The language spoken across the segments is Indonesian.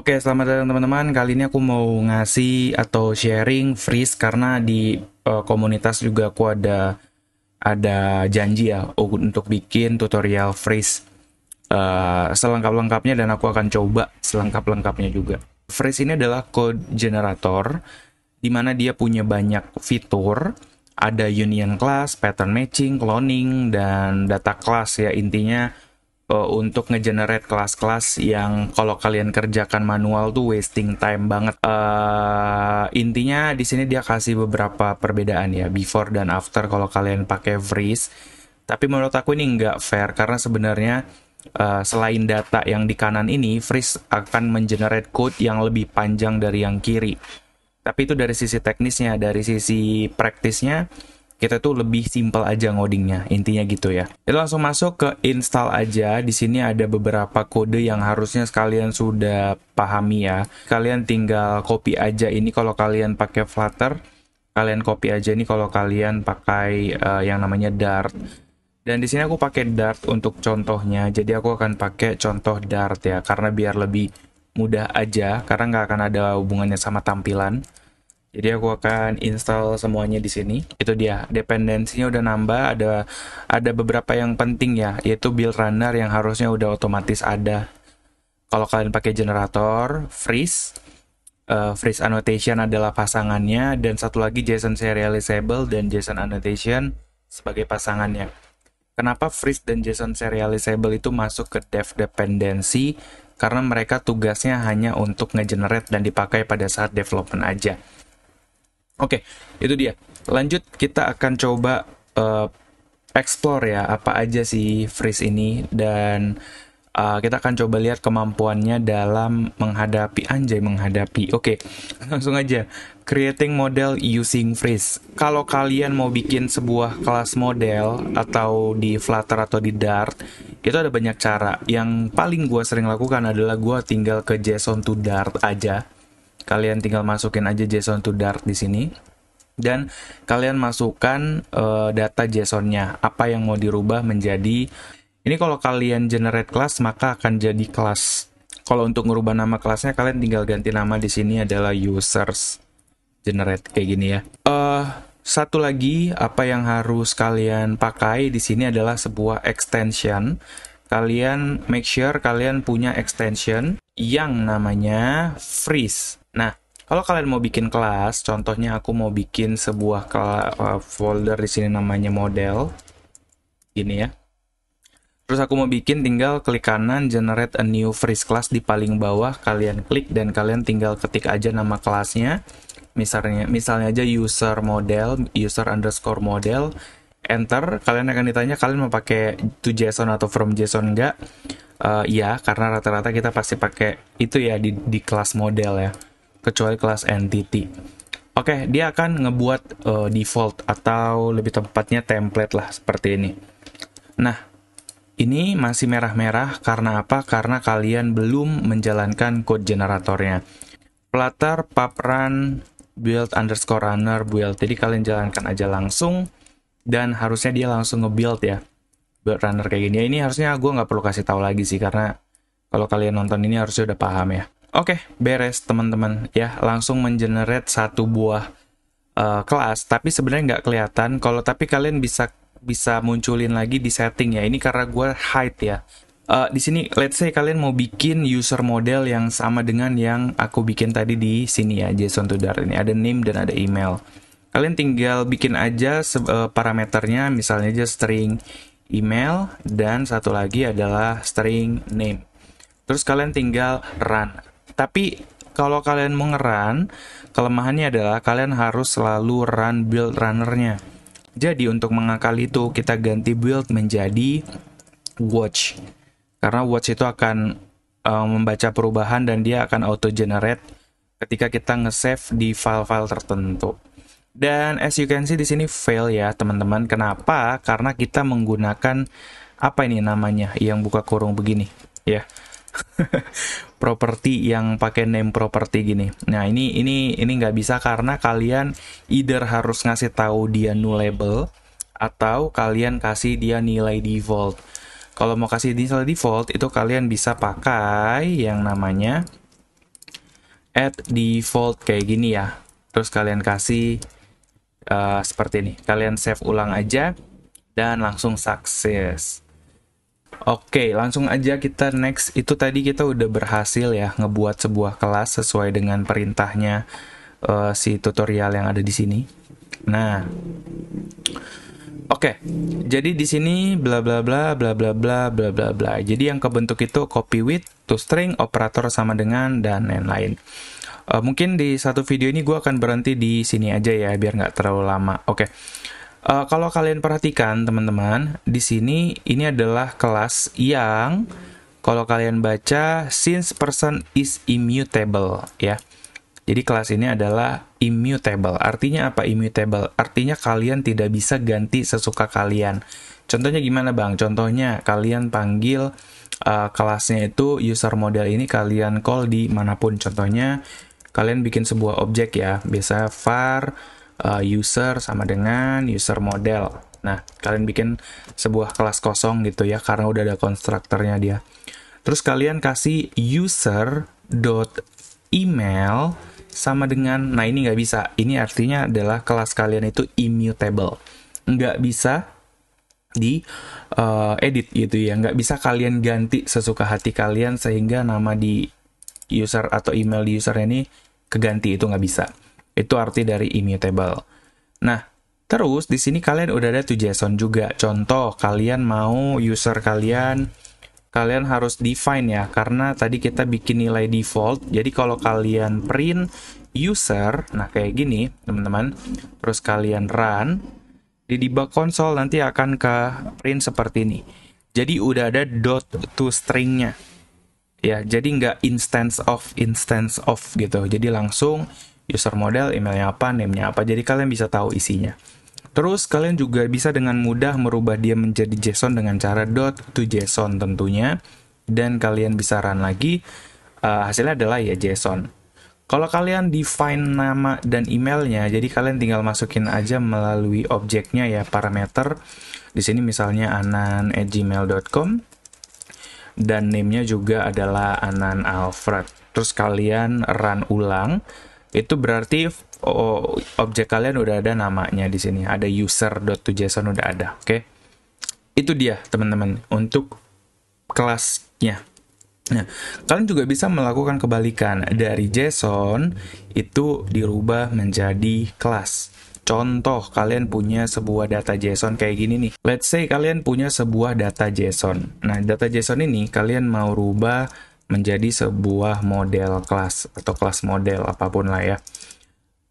Oke, selamat datang teman-teman. Kali ini aku mau ngasih atau sharing freeze karena di uh, komunitas juga aku ada ada janji ya untuk bikin tutorial freeze uh, selengkap-lengkapnya dan aku akan coba selengkap-lengkapnya juga. Freeze ini adalah code generator di mana dia punya banyak fitur, ada union class, pattern matching, cloning dan data class ya intinya uh, untuk ngegenerate kelas-kelas yang kalau kalian kerjakan manual tuh wasting time banget. Uh, intinya di sini dia kasih beberapa perbedaan ya before dan after kalau kalian pakai freeze. Tapi menurut aku ini nggak fair karena sebenarnya uh, selain data yang di kanan ini, freeze akan mengenerate code yang lebih panjang dari yang kiri. Tapi itu dari sisi teknisnya, dari sisi praktisnya kita tuh lebih simple aja ngodingnya intinya gitu ya kita langsung masuk ke install aja di sini ada beberapa kode yang harusnya sekalian sudah pahami ya kalian tinggal copy aja ini kalau kalian pakai Flutter kalian copy aja ini kalau kalian pakai uh, yang namanya Dart dan di sini aku pakai Dart untuk contohnya. Jadi aku akan pakai contoh Dart ya, karena biar lebih mudah aja, karena nggak akan ada hubungannya sama tampilan. Jadi aku akan install semuanya di sini. Itu dia, dependensinya udah nambah, ada ada beberapa yang penting ya, yaitu build runner yang harusnya udah otomatis ada. Kalau kalian pakai generator, freeze, uh, freeze annotation adalah pasangannya dan satu lagi JSON serializable dan JSON annotation sebagai pasangannya. Kenapa freeze dan JSON serializable itu masuk ke dev dependency? Karena mereka tugasnya hanya untuk ngegenerate dan dipakai pada saat development aja. Oke, okay, itu dia. Lanjut kita akan coba uh, explore ya apa aja sih freeze ini dan uh, kita akan coba lihat kemampuannya dalam menghadapi anjay menghadapi. Oke, okay, langsung aja. Creating model using freeze. Kalau kalian mau bikin sebuah kelas model atau di Flutter atau di Dart, itu ada banyak cara. Yang paling gue sering lakukan adalah gue tinggal ke JSON to Dart aja Kalian tinggal masukin aja JSON to Dart di sini dan kalian masukkan uh, data JSON-nya, apa yang mau dirubah menjadi ini kalau kalian generate kelas maka akan jadi kelas. Kalau untuk merubah nama kelasnya kalian tinggal ganti nama di sini adalah users generate kayak gini ya. Uh, satu lagi apa yang harus kalian pakai di sini adalah sebuah extension kalian make sure kalian punya extension yang namanya freeze. Nah, kalau kalian mau bikin kelas, contohnya aku mau bikin sebuah eh, folder di sini namanya model. Gini ya. Terus aku mau bikin tinggal klik kanan generate a new freeze class di paling bawah, kalian klik dan kalian tinggal ketik aja nama kelasnya. Misalnya misalnya aja user model, user underscore model enter, kalian akan ditanya kalian mau pakai to JSON atau from JSON enggak. Uh, ya, karena rata-rata kita pasti pakai itu ya di, di kelas model ya, kecuali kelas entity. Oke, okay, dia akan ngebuat uh, default atau lebih tepatnya template lah seperti ini. Nah, ini masih merah-merah karena apa? Karena kalian belum menjalankan code generatornya. Flutter, run, build underscore runner, build. Jadi kalian jalankan aja langsung dan harusnya dia langsung nge-build ya runner kayak gini ya ini harusnya gue nggak perlu kasih tahu lagi sih karena kalau kalian nonton ini harusnya udah paham ya oke okay, beres teman-teman ya langsung mengenerate satu buah uh, kelas tapi sebenarnya nggak kelihatan kalau tapi kalian bisa bisa munculin lagi di setting ya ini karena gue hide ya Uh, di sini, let's say kalian mau bikin user model yang sama dengan yang aku bikin tadi di sini ya, JSON to Dart ini. Ada name dan ada email kalian tinggal bikin aja e, parameternya misalnya aja string email dan satu lagi adalah string name terus kalian tinggal run tapi kalau kalian mengeran kelemahannya adalah kalian harus selalu run build runnernya jadi untuk mengakali itu kita ganti build menjadi watch karena watch itu akan um, membaca perubahan dan dia akan auto generate ketika kita nge-save di file-file tertentu. Dan as you can see di sini fail ya teman-teman. Kenapa? Karena kita menggunakan apa ini namanya yang buka kurung begini ya. property yang pakai name property gini. Nah, ini ini ini nggak bisa karena kalian either harus ngasih tahu dia label atau kalian kasih dia nilai default. Kalau mau kasih nilai default itu kalian bisa pakai yang namanya add default kayak gini ya terus kalian kasih uh, seperti ini. Kalian save ulang aja dan langsung sukses. Oke, langsung aja kita next. Itu tadi kita udah berhasil ya ngebuat sebuah kelas sesuai dengan perintahnya uh, si tutorial yang ada di sini. Nah, Oke, okay, jadi di sini bla bla bla bla bla bla bla bla bla. Jadi yang kebentuk itu copy with, to string, operator sama dengan dan lain-lain. Uh, mungkin di satu video ini gue akan berhenti di sini aja ya, biar nggak terlalu lama. Oke. Okay. Uh, eh, kalau kalian perhatikan teman-teman, di sini ini adalah kelas yang kalau kalian baca since person is immutable ya. Jadi kelas ini adalah immutable. Artinya apa immutable? Artinya kalian tidak bisa ganti sesuka kalian. Contohnya gimana bang? Contohnya kalian panggil uh, kelasnya itu user model ini kalian call di manapun. Contohnya kalian bikin sebuah objek ya, biasa var uh, user sama dengan user model. Nah, kalian bikin sebuah kelas kosong gitu ya karena udah ada konstruktornya dia. Terus kalian kasih user dot email sama dengan nah ini nggak bisa. Ini artinya adalah kelas kalian itu immutable. Nggak bisa di uh, edit gitu ya nggak bisa kalian ganti sesuka hati kalian sehingga nama di user atau email di user ini keganti itu nggak bisa. Itu arti dari immutable. Nah, terus di sini kalian udah ada tuh JSON juga. Contoh, kalian mau user kalian kalian harus define ya karena tadi kita bikin nilai default. Jadi kalau kalian print user, nah kayak gini, teman-teman. Terus kalian run di debug console nanti akan ke print seperti ini. Jadi udah ada dot to stringnya ya jadi nggak instance of instance of gitu jadi langsung user model emailnya apa namenya apa jadi kalian bisa tahu isinya terus kalian juga bisa dengan mudah merubah dia menjadi JSON dengan cara dot to JSON tentunya dan kalian bisa run lagi uh, hasilnya adalah ya JSON kalau kalian define nama dan emailnya, jadi kalian tinggal masukin aja melalui objeknya ya parameter. Di sini misalnya anan@gmail.com dan name-nya juga adalah Anan Alfred. Terus kalian run ulang, itu berarti oh, objek kalian udah ada namanya di sini. Ada user.json udah ada, oke? Okay? Itu dia, teman-teman, untuk kelasnya. Nah, kalian juga bisa melakukan kebalikan dari JSON itu dirubah menjadi kelas. Contoh, kalian punya sebuah data JSON kayak gini nih. Let's say kalian punya sebuah data JSON. Nah, data JSON ini kalian mau rubah menjadi sebuah model kelas atau kelas model apapun lah ya.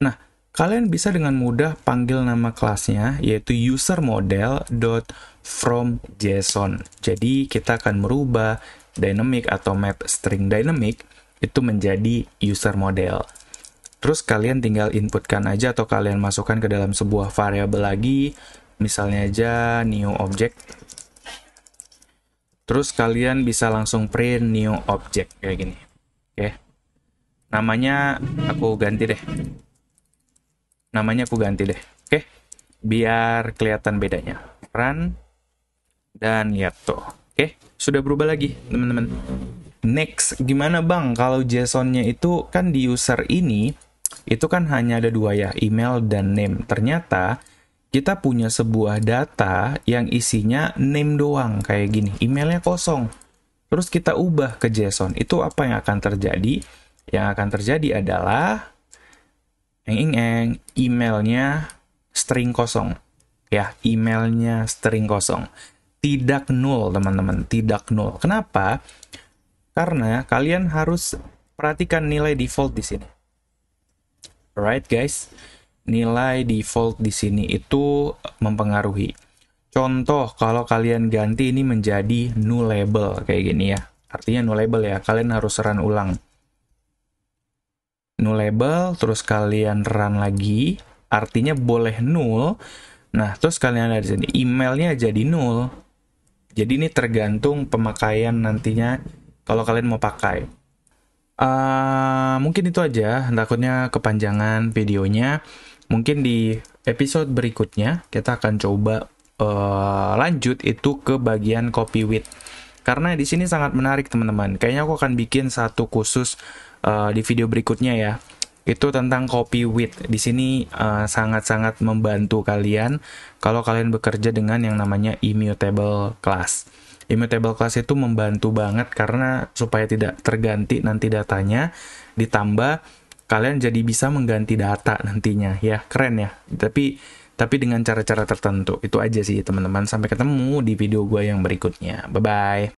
Nah, kalian bisa dengan mudah panggil nama kelasnya yaitu user model userModel.fromJSON. Jadi, kita akan merubah dynamic atau map string dynamic itu menjadi user model. Terus kalian tinggal inputkan aja atau kalian masukkan ke dalam sebuah variabel lagi, misalnya aja new object. Terus kalian bisa langsung print new object kayak gini. Oke. Okay. Namanya aku ganti deh. Namanya aku ganti deh. Oke. Okay. Biar kelihatan bedanya. Run dan lihat tuh. Oke, okay. sudah berubah lagi, teman-teman. Next, gimana bang kalau JSON-nya itu kan di user ini itu kan hanya ada dua ya, email dan name. Ternyata kita punya sebuah data yang isinya name doang kayak gini, emailnya kosong. Terus kita ubah ke JSON, itu apa yang akan terjadi? Yang akan terjadi adalah eng eng eng emailnya string kosong. Ya, emailnya string kosong. Tidak nol, teman-teman. Tidak nol. Kenapa? Karena kalian harus perhatikan nilai default di sini. Right guys, nilai default di sini itu mempengaruhi. Contoh, kalau kalian ganti ini menjadi new label kayak gini ya. Artinya new label ya, kalian harus run ulang. New label, terus kalian run lagi, artinya boleh null. Nah, terus kalian ada di sini, emailnya jadi null. Jadi ini tergantung pemakaian nantinya kalau kalian mau pakai. Ah, mungkin itu aja, takutnya kepanjangan videonya. Mungkin di episode berikutnya kita akan coba uh, lanjut itu ke bagian copy with. Karena di sini sangat menarik teman-teman. Kayaknya aku akan bikin satu khusus uh, di video berikutnya ya. Itu tentang copy with. Di sini uh, eh, sangat -sangat membantu kalian kalau kalian bekerja dengan yang namanya immutable class immutable class itu membantu banget karena supaya tidak terganti nanti datanya ditambah kalian jadi bisa mengganti data nantinya ya keren ya tapi tapi dengan cara-cara tertentu itu aja sih teman-teman sampai ketemu di video gue yang berikutnya bye bye